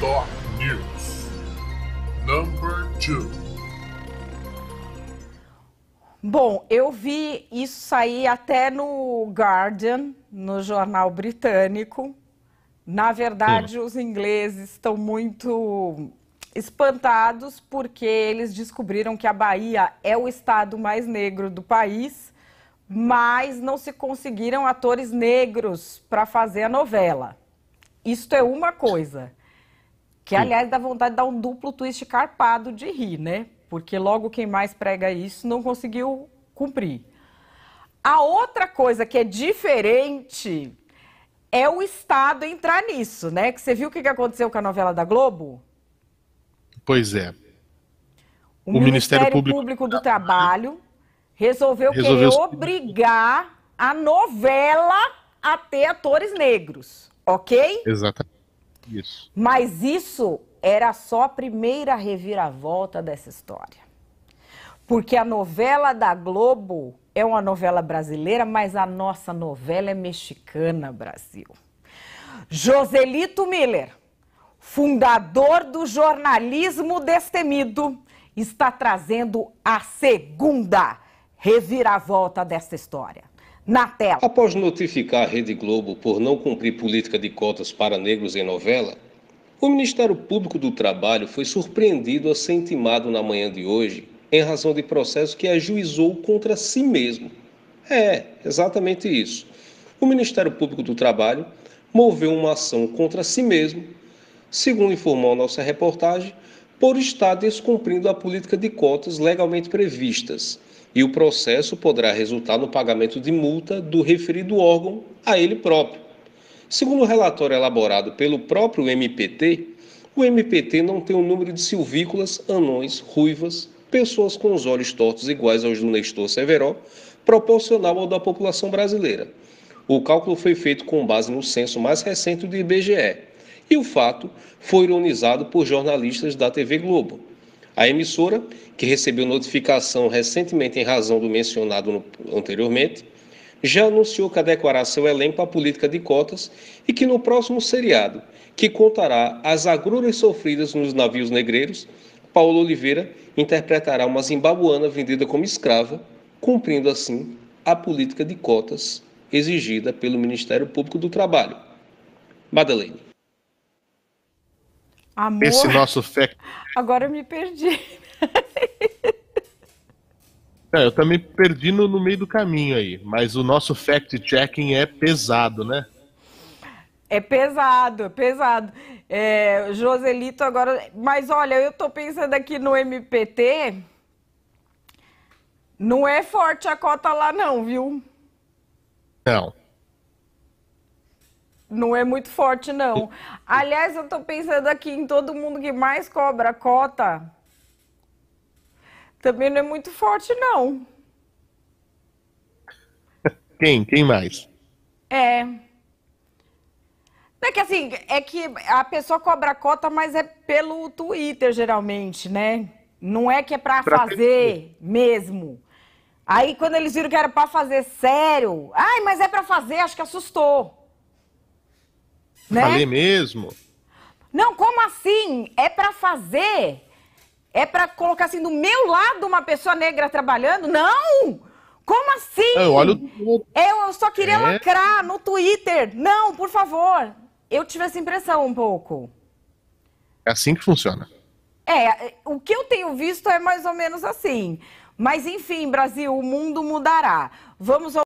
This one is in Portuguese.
Top News. Number two. Bom, eu vi isso sair até no Guardian, no jornal britânico. Na verdade, os ingleses estão muito espantados porque eles descobriram que a Bahia é o estado mais negro do país, mas não se conseguiram atores negros para fazer a novela. Isto é uma coisa. Que, aliás, dá vontade de dar um duplo twist carpado de rir, né? Porque logo quem mais prega isso não conseguiu cumprir. A outra coisa que é diferente é o Estado entrar nisso, né? Que você viu o que aconteceu com a novela da Globo? Pois é. O, o Ministério, Ministério Público... Público... do Trabalho resolveu, resolveu querer obrigar a novela a ter atores negros, ok? Exatamente. Isso. Mas isso era só a primeira reviravolta dessa história. Porque a novela da Globo é uma novela brasileira, mas a nossa novela é mexicana, Brasil. Joselito Miller, fundador do jornalismo destemido, está trazendo a segunda reviravolta dessa história na tela. Após notificar a Rede Globo por não cumprir política de cotas para negros em novela, o Ministério Público do Trabalho foi surpreendido a ser intimado na manhã de hoje em razão de processo que ajuizou contra si mesmo. É, exatamente isso. O Ministério Público do Trabalho moveu uma ação contra si mesmo, segundo informou a nossa reportagem, por estar descumprindo a política de cotas legalmente previstas e o processo poderá resultar no pagamento de multa do referido órgão a ele próprio. Segundo o relatório elaborado pelo próprio MPT, o MPT não tem o um número de silvícolas, anões, ruivas, pessoas com os olhos tortos iguais aos do Nestor Severo, proporcional ao da população brasileira. O cálculo foi feito com base no censo mais recente do IBGE, e o fato foi ironizado por jornalistas da TV Globo. A emissora, que recebeu notificação recentemente em razão do mencionado no, anteriormente, já anunciou que adequará seu elenco à política de cotas e que no próximo seriado, que contará as agruras sofridas nos navios negreiros, Paulo Oliveira interpretará uma zimbabuana vendida como escrava, cumprindo assim a política de cotas exigida pelo Ministério Público do Trabalho. Madalene. Amor. Esse nosso fact. Agora eu me perdi. é, eu também perdi no, no meio do caminho aí, mas o nosso fact-checking é pesado, né? É pesado, é pesado. É, Joselito agora. Mas olha, eu tô pensando aqui no MPT. Não é forte a cota lá, não, viu? Não não é muito forte, não. Aliás, eu estou pensando aqui em todo mundo que mais cobra cota. Também não é muito forte, não. Quem? Quem mais? É. É que assim, é que a pessoa cobra cota, mas é pelo Twitter, geralmente, né? Não é que é pra, pra fazer mesmo. Aí quando eles viram que era pra fazer sério, ai, mas é pra fazer, acho que assustou. Né? Falei mesmo. Não, como assim? É para fazer? É para colocar assim do meu lado uma pessoa negra trabalhando? Não! Como assim? Eu, olho... eu só queria é. lacrar no Twitter. Não, por favor. Eu tive essa impressão um pouco. É assim que funciona. É, é o que eu tenho visto é mais ou menos assim. Mas enfim, Brasil, o mundo mudará. Vamos ao